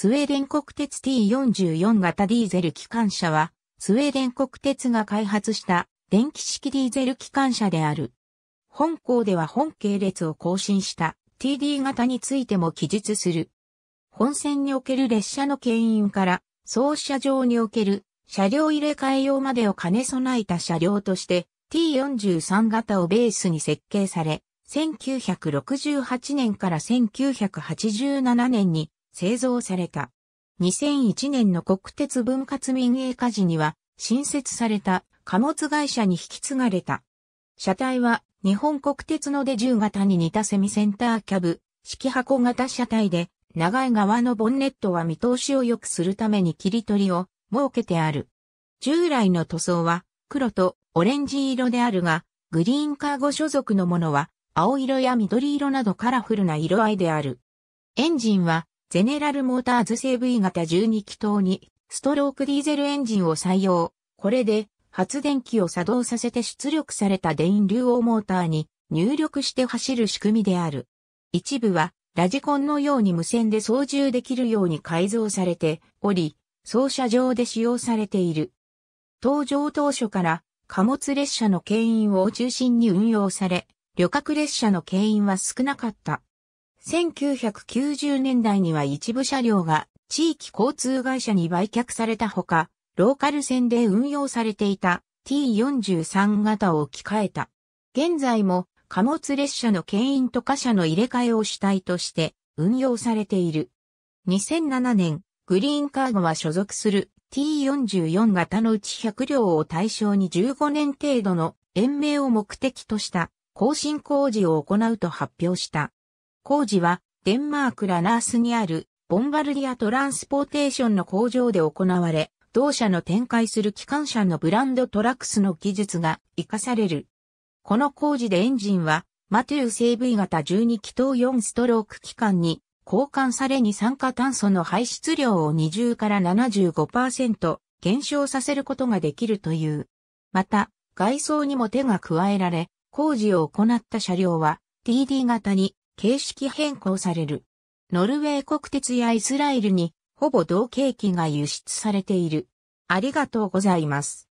スウェーデン国鉄 T44 型ディーゼル機関車は、スウェーデン国鉄が開発した電気式ディーゼル機関車である。本校では本系列を更新した TD 型についても記述する。本線における列車の牽引から総車場における車両入れ替え用までを兼ね備えた車両として T43 型をベースに設計され、1968年から1987年に製造された。2001年の国鉄分割民営化時には、新設された貨物会社に引き継がれた。車体は日本国鉄ので10型に似たセミセンターキャブ、式箱型車体で、長い側のボンネットは見通しを良くするために切り取りを設けてある。従来の塗装は黒とオレンジ色であるが、グリーンカーゴ所属のものは青色や緑色などカラフルな色合いである。エンジンはゼネラルモーターズ製 V 型12気筒にストロークディーゼルエンジンを採用。これで発電機を作動させて出力された電流をモーターに入力して走る仕組みである。一部はラジコンのように無線で操縦できるように改造されており、操車場で使用されている。登場当初から貨物列車の牽引を中心に運用され、旅客列車の牽引は少なかった。1990年代には一部車両が地域交通会社に売却されたほか、ローカル線で運用されていた T43 型を置き換えた。現在も貨物列車の牽引と貨車の入れ替えを主体として運用されている。2007年、グリーンカーゴは所属する T44 型のうち100両を対象に15年程度の延命を目的とした更新工事を行うと発表した。工事はデンマークラナースにあるボンバルディアトランスポーテーションの工場で行われ、同社の展開する機関車のブランドトラックスの技術が活かされる。この工事でエンジンは、マトゥー整備型12気筒4ストローク機関に交換されに酸化炭素の排出量を20から75%減少させることができるという。また、外装にも手が加えられ、工事を行った車両は TD 型に形式変更される。ノルウェー国鉄やイスラエルにほぼ同景気が輸出されている。ありがとうございます。